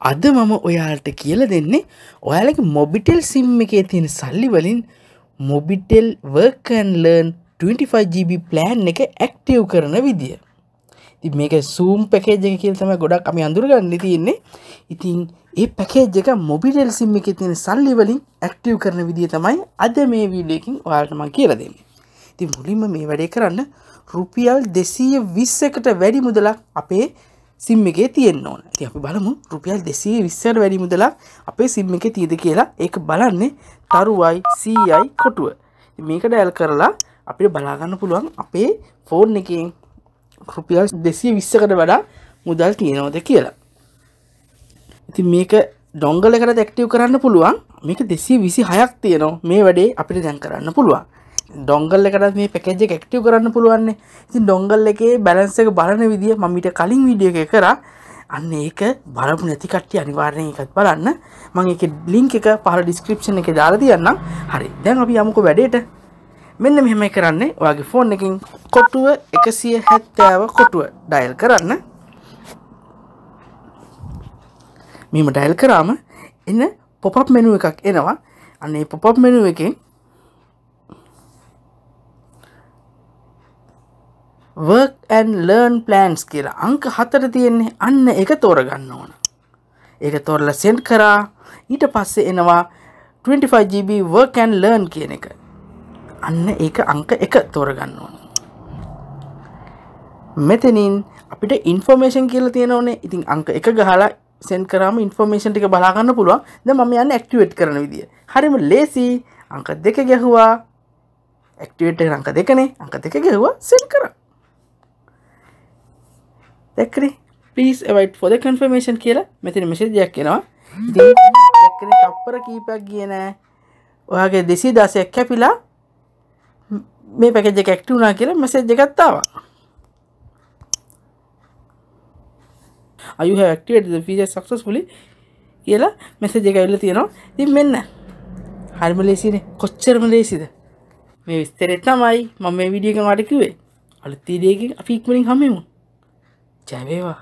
අද මම ඔයාලට කියල දෙන්නේ ඔයාලගේ මොබිටෙල් සිම් එකේ තියෙන සල්ලි වලින් මොබිටෙල් වර්කන්ලර්න් 25GB ප්ලෑන් එක ඇක්ටව් කරන විදිිය ති මේක සූම් පැකේජ එක කියල් තම ගොඩක් අපි අඳුරගන්න තියෙන්නේ ඉතින් ඒ පැකේජ් එක මොබිටෙල් සිම් එක තියෙන සල්ලිවලින් ඇක්ටව් කරන විදිිය තමයි අද මේ වීඩියකින් ඔයාටමන් කියලදන්න ති මුලින්ම මේ වැඩේ කරන්න රුපියල් දෙසීය විස්සකට වැඩි මුදලක් අපේ සිම් එකේ තියෙන්න්න ඕන ති අපි බලමු රුපියල් දෙසේ විස්සර වැඩි මුදලක් අපේ සිම් එක තියද කියලා ඒක බලන්නේ තරුවයි සීයයි කොටුව මේක ඩැල් කරලා අපිට බලාගන්න පුළුවන් අපේ ෆෝන් එකෙන් රුපියල් දෙසී විස්සකට වඩා මුදල් තියෙනවද කියලා ඉති මේක ඩොංගලකට දැක්ටව කරන්න පුළුවන් මේක දෙසී විසි හයක් තියනවා මේ වැඩේ අපිට දැන් කරන්න පුළුවන් ඩොංගල් එකට මේ පැකජ එක්ටව කරන්න පුළුවන්නේ ඉතින් ඩොංගල් එකේ බැලන්ස එක බලන විදිිය මමිට කලින් විඩිය එක කර අන්න ඒක බලපු නැතිකට්ටි අනිවාර්යෙන් එකත් බලන්න මං එක ලිංක එක පහල ඩිස්ක්‍රපෂණ එක දාලතියන්නම් හරි දැන් අපි යමුක වැඩේට මෙන්න මෙහෙම කරන්නේ වගේ ෆෝන් එකින් කොටුව එකසිය හැත්තෑව කොටුව ඩයිල් කරන්න මෙම ඩයිල් කරාම එන්න පොපප් මෙනුව එකක් එනවා අන්නේ පොපප් මෙනුව එකෙන් වර්ක් ඇන් ලර්න් ප්ලෑන්ස් කියලා අංක හතර තියෙන්නේ අන්න එක තෝරගන්න ඕන ඒක තොරල සෙන්ට් කරා ඊට පස්සේ එනවා 25GB work and learn කියන එක අන්න ඒක අංක එක තෝරගන්න ඕන මෙතනින් අපිට ඉන්ෆෝර්මේෂන් කියලා තියෙන ඕනේ ඉතින් අංක එක ගහලා සෙන් කරාම ඉන්ෆෝර්මේෂන් ටික බලාගන්න පුළුවන් දැන් මම යන්නේ ඇක්ටිවේට් කරන විදිය හරිම ලේසි අංක දෙක ගැහුවා ඇක්ටිවේට් එක අංක දෙකනේ අංක දෙක ගැහුවා සෙන් කරා දැක්කනේ පීස් එවයිට් ෆොද කන්ෆර්මේෂන් කියලා මෙතින මෙසිදයක් කෙනවා දැක්කන තප්පර කීපයක් කියන ඔයාගේ දෙසී දසයක් කැපිලා මේ පැකජ කැක්ට වුනා කියලා මෙසෙජ් එකත්තාව අයු හැක්ටට පීජ සක්සස්පුලි කියලා මෙසෙජ් එක ඇල්ල තියෙනවා තින් මෙන්න හරිම ලේසිනේ කොච්චරම ලේසිද මේ විස්තරෙත් තමයි මම මේ විඩියක මටකිවේ අලුත් තීරයකින් අපි ඉක්මනින් හමමු जय मेवा